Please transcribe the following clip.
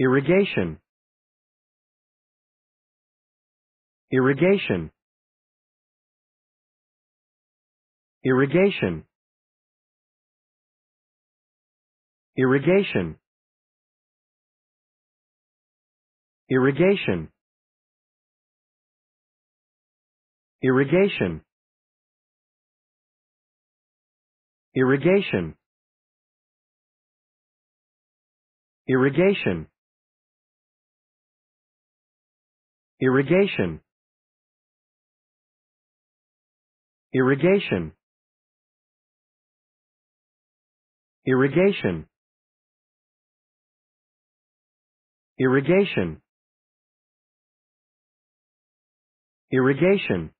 irrigation irrigation irrigation irrigation irrigation irrigation irrigation irrigation irrigation irrigation irrigation irrigation irrigation